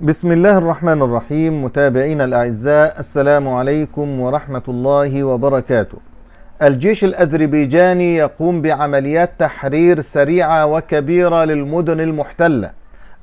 بسم الله الرحمن الرحيم متابعينا الأعزاء السلام عليكم ورحمة الله وبركاته الجيش الأذربيجاني يقوم بعمليات تحرير سريعة وكبيرة للمدن المحتلة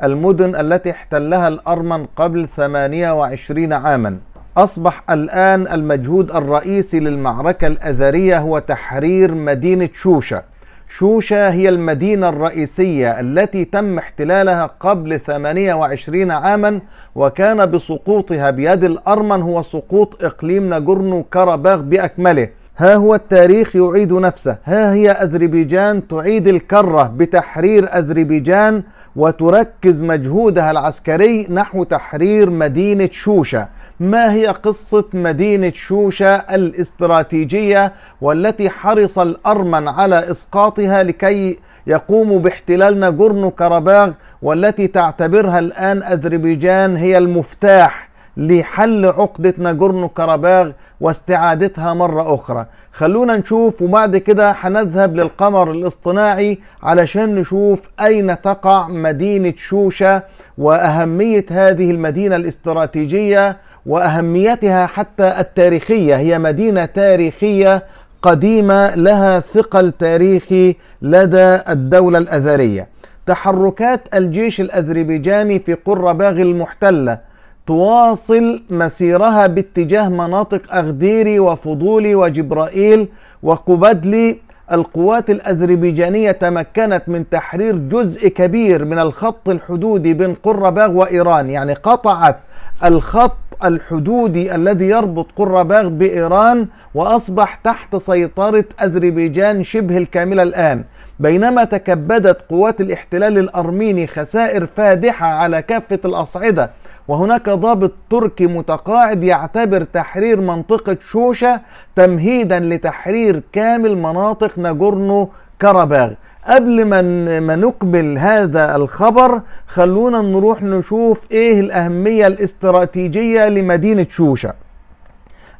المدن التي احتلها الأرمن قبل 28 عاما أصبح الآن المجهود الرئيسي للمعركة الأذرية هو تحرير مدينة شوشة شوشة هي المدينة الرئيسية التي تم احتلالها قبل 28 عاما وكان بسقوطها بيد الأرمن هو سقوط إقليم ناجورنو كاراباغ بأكمله ها هو التاريخ يعيد نفسه ها هي أذربيجان تعيد الكرة بتحرير أذربيجان وتركز مجهودها العسكري نحو تحرير مدينة شوشة ما هي قصة مدينة شوشة الاستراتيجية والتي حرص الأرمن على إسقاطها لكي يقوموا باحتلال ناغورنو كرباغ والتي تعتبرها الآن أذربيجان هي المفتاح لحل عقدة ناجورنو كاراباغ واستعادتها مرة أخرى خلونا نشوف وبعد كده هنذهب للقمر الاصطناعي علشان نشوف أين تقع مدينة شوشة وأهمية هذه المدينة الاستراتيجية وأهميتها حتى التاريخية هي مدينة تاريخية قديمة لها ثقل تاريخي لدى الدولة الأذرية تحركات الجيش الأذربيجاني في قرباغ المحتلة تواصل مسيرها باتجاه مناطق أغديري وفضولي وجبرائيل وقبدلي القوات الأذربيجانية تمكنت من تحرير جزء كبير من الخط الحدودي بين قرباغ وإيران يعني قطعت الخط الحدودي الذي يربط قرباغ بإيران وأصبح تحت سيطرة أذربيجان شبه الكاملة الآن بينما تكبدت قوات الاحتلال الأرميني خسائر فادحة على كافة الأصعدة وهناك ضابط تركي متقاعد يعتبر تحرير منطقة شوشة تمهيدا لتحرير كامل مناطق ناجورنو كرباغ قبل ما ما نكمل هذا الخبر خلونا نروح نشوف ايه الأهمية الاستراتيجية لمدينة شوشة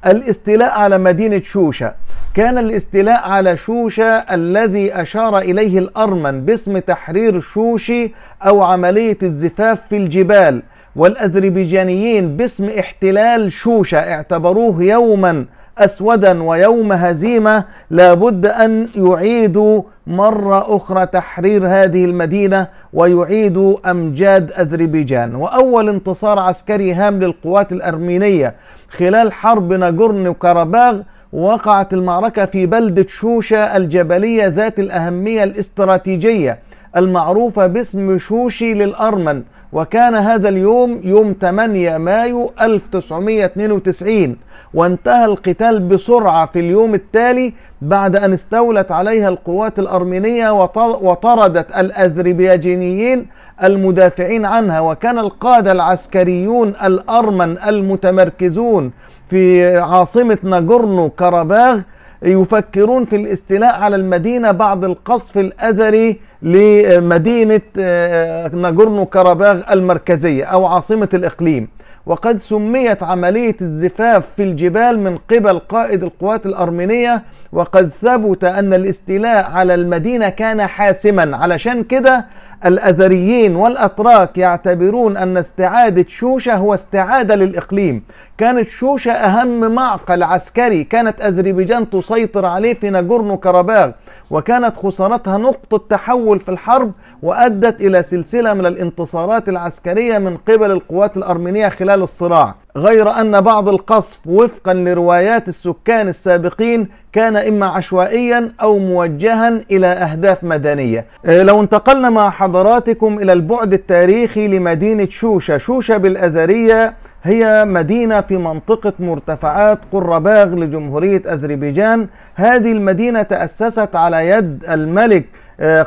الاستيلاء على مدينة شوشة كان الاستيلاء على شوشة الذي أشار إليه الأرمن باسم تحرير شوشي أو عملية الزفاف في الجبال والأذربيجانيين باسم احتلال شوشة اعتبروه يوما أسودا ويوم هزيمة لابد أن يعيدوا مرة أخرى تحرير هذه المدينة ويعيدوا أمجاد أذربيجان وأول انتصار عسكري هام للقوات الأرمينية خلال حرب ناجورن وكرباغ وقعت المعركة في بلدة شوشة الجبلية ذات الأهمية الاستراتيجية المعروفة باسم شوشي للأرمن وكان هذا اليوم يوم 8 مايو 1992 وانتهى القتال بسرعة في اليوم التالي بعد أن استولت عليها القوات الأرمينية وطردت الأذربيجانيين المدافعين عنها وكان القادة العسكريون الأرمن المتمركزون في عاصمة ناجورنو كاراباغ يفكرون في الاستيلاء على المدينة بعد القصف الاذري لمدينة آه، ناجورنو كاراباغ المركزية أو عاصمة الإقليم وقد سميت عملية الزفاف في الجبال من قبل قائد القوات الأرمينية وقد ثبت أن الاستيلاء على المدينة كان حاسما علشان كده الأذريين والأتراك يعتبرون أن استعادة شوشة هو استعادة للإقليم كانت شوشة أهم معقل عسكري كانت أذربيجان تسيطر عليه في ناجورنو كاراباغ، وكانت خسارتها نقطة تحول في الحرب وأدت إلى سلسلة من الانتصارات العسكرية من قبل القوات الأرمينية خلال الصراع غير أن بعض القصف وفقا لروايات السكان السابقين كان إما عشوائيا أو موجها إلى أهداف مدنية إيه، لو انتقلنا مع حضراتكم إلى البعد التاريخي لمدينة شوشة شوشة بالأذرية هي مدينة في منطقة مرتفعات قرباغ لجمهورية أذربيجان هذه المدينة تأسست على يد الملك إيه،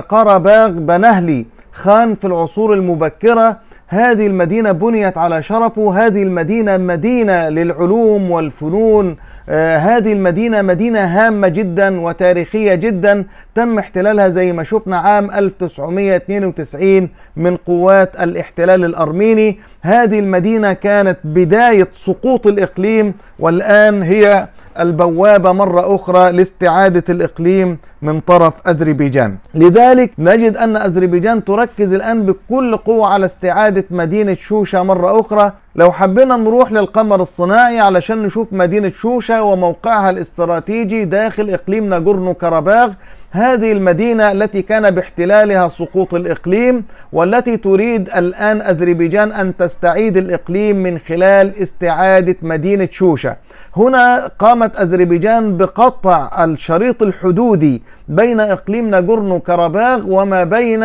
قرباغ بنهلي خان في العصور المبكرة هذه المدينة بنيت على شرفه هذه المدينة مدينة للعلوم والفنون آه، هذه المدينة مدينة هامة جدا وتاريخية جدا تم احتلالها زي ما شفنا عام 1992 من قوات الاحتلال الأرميني هذه المدينة كانت بداية سقوط الإقليم والآن هي البوابة مرة أخرى لاستعادة الإقليم من طرف أذربيجان لذلك نجد أن أذربيجان تركز الآن بكل قوة على استعادة مدينة شوشة مرة أخرى لو حبينا نروح للقمر الصناعي علشان نشوف مدينة شوشة وموقعها الاستراتيجي داخل إقليم ناجورنو كاراباغ هذه المدينة التي كان باحتلالها سقوط الإقليم والتي تريد الآن أذربيجان أن تستعيد الإقليم من خلال استعادة مدينة شوشة هنا قامت أذربيجان بقطع الشريط الحدودي بين إقليم ناجورنو كاراباغ وما بين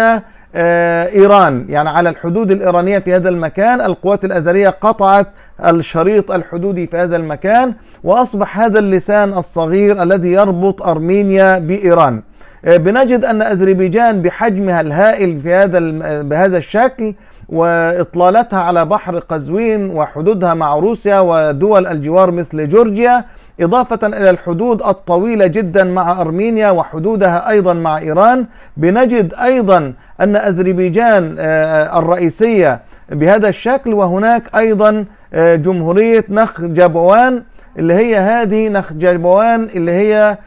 آه، إيران يعني على الحدود الإيرانية في هذا المكان القوات الاذريه قطعت الشريط الحدودي في هذا المكان وأصبح هذا اللسان الصغير الذي يربط أرمينيا بإيران آه، بنجد أن أذربيجان بحجمها الهائل في هذا بهذا الشكل واطلالتها على بحر قزوين وحدودها مع روسيا ودول الجوار مثل جورجيا إضافة إلى الحدود الطويلة جدا مع أرمينيا وحدودها أيضا مع إيران بنجد أيضا أن أذربيجان آه، آه، الرئيسية بهذا الشكل وهناك أيضا آه، جمهورية نخجبوان اللي هي هذه نخجبوان اللي هي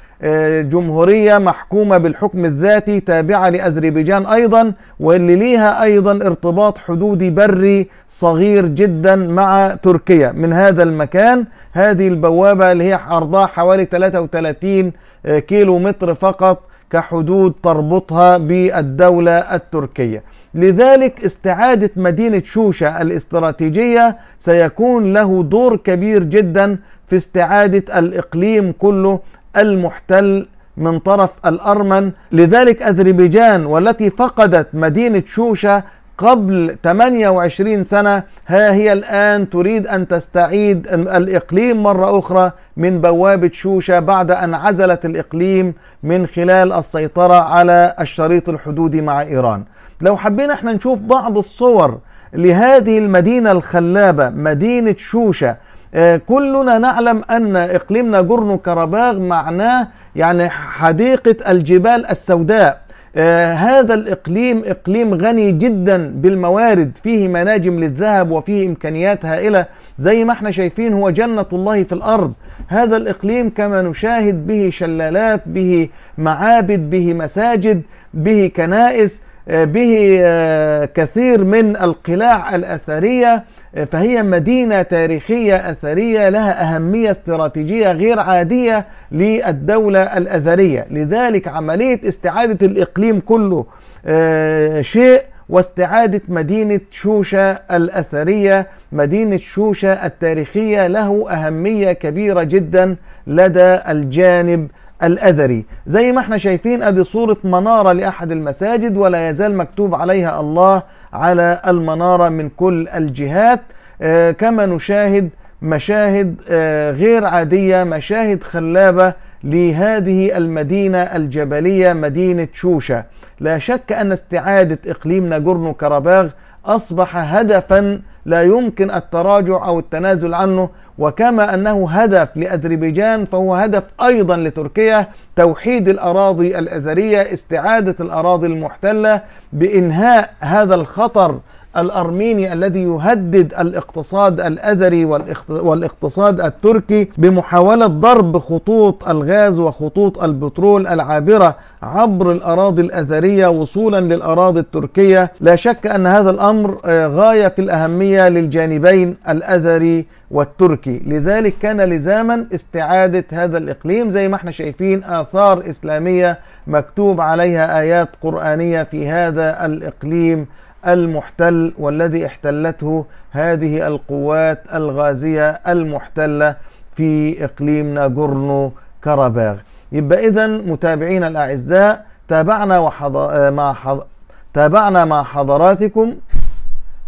جمهورية محكومة بالحكم الذاتي تابعة لأذربيجان أيضا واللي ليها أيضا ارتباط حدودي بري صغير جدا مع تركيا من هذا المكان هذه البوابة اللي هي عرضها حوالي 33 كيلو متر فقط كحدود تربطها بالدولة التركية لذلك استعادة مدينة شوشة الاستراتيجية سيكون له دور كبير جدا في استعادة الإقليم كله المحتل من طرف الأرمن لذلك أذربيجان والتي فقدت مدينة شوشة قبل 28 سنة ها هي الآن تريد أن تستعيد الإقليم مرة أخرى من بوابة شوشة بعد أن عزلت الإقليم من خلال السيطرة على الشريط الحدودي مع إيران لو حبينا احنا نشوف بعض الصور لهذه المدينة الخلابة مدينة شوشة آه، كلنا نعلم أن إقليمنا ناجورنو كاراباغ معناه يعني حديقة الجبال السوداء آه هذا الإقليم إقليم غني جدا بالموارد فيه مناجم للذهب وفيه إمكانيات هائلة زي ما احنا شايفين هو جنة الله في الأرض هذا الإقليم كما نشاهد به شلالات به معابد به مساجد به كنائس آه به آه كثير من القلاع الأثرية فهي مدينة تاريخية أثرية لها أهمية استراتيجية غير عادية للدولة الأثرية لذلك عملية استعادة الإقليم كله آه، شيء واستعادة مدينة شوشة الأثرية مدينة شوشة التاريخية له أهمية كبيرة جدا لدى الجانب الأذري زي ما احنا شايفين ادي صورة منارة لأحد المساجد ولا يزال مكتوب عليها الله على المنارة من كل الجهات آه كما نشاهد مشاهد آه غير عادية مشاهد خلابة لهذه المدينة الجبلية مدينة شوشة لا شك أن استعادة إقليم ناجورنو كرباغ أصبح هدفا لا يمكن التراجع أو التنازل عنه وكما أنه هدف لأذربيجان فهو هدف أيضا لتركيا توحيد الأراضي الاذريه استعادة الأراضي المحتلة بإنهاء هذا الخطر الأرميني الذي يهدد الاقتصاد الأذري والاقتصاد التركي بمحاولة ضرب خطوط الغاز وخطوط البترول العابرة عبر الأراضي الاذريه وصولا للأراضي التركية لا شك أن هذا الأمر آه، غاية في الأهمية للجانبين الاذري والتركي لذلك كان لزاما استعادة هذا الإقليم زي ما احنا شايفين آثار إسلامية مكتوب عليها آيات قرآنية في هذا الإقليم المحتل والذي احتلته هذه القوات الغازية المحتلة في إقليم ناغورنو كرباغ يبقى إذا متابعينا الأعزاء تابعنا وحضر... مع حض... تابعنا مع حضراتكم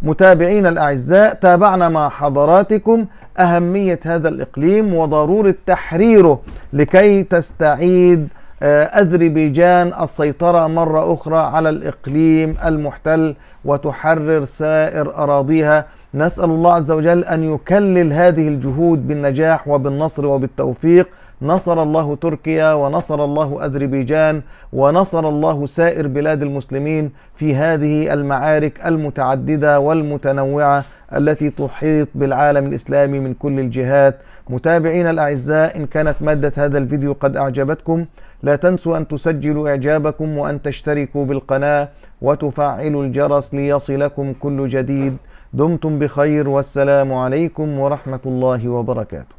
متابعينا الأعزاء تابعنا مع حضراتكم أهمية هذا الإقليم وضرورة تحريره لكي تستعيد آه، أذربيجان السيطرة مرة أخرى على الإقليم المحتل وتحرر سائر أراضيها نسأل الله عز وجل أن يكلل هذه الجهود بالنجاح وبالنصر وبالتوفيق نصر الله تركيا ونصر الله أذربيجان ونصر الله سائر بلاد المسلمين في هذه المعارك المتعددة والمتنوعة التي تحيط بالعالم الإسلامي من كل الجهات متابعين الأعزاء إن كانت مادة هذا الفيديو قد أعجبتكم لا تنسوا أن تسجلوا إعجابكم وأن تشتركوا بالقناة وتفعلوا الجرس ليصلكم كل جديد دمتم بخير والسلام عليكم ورحمة الله وبركاته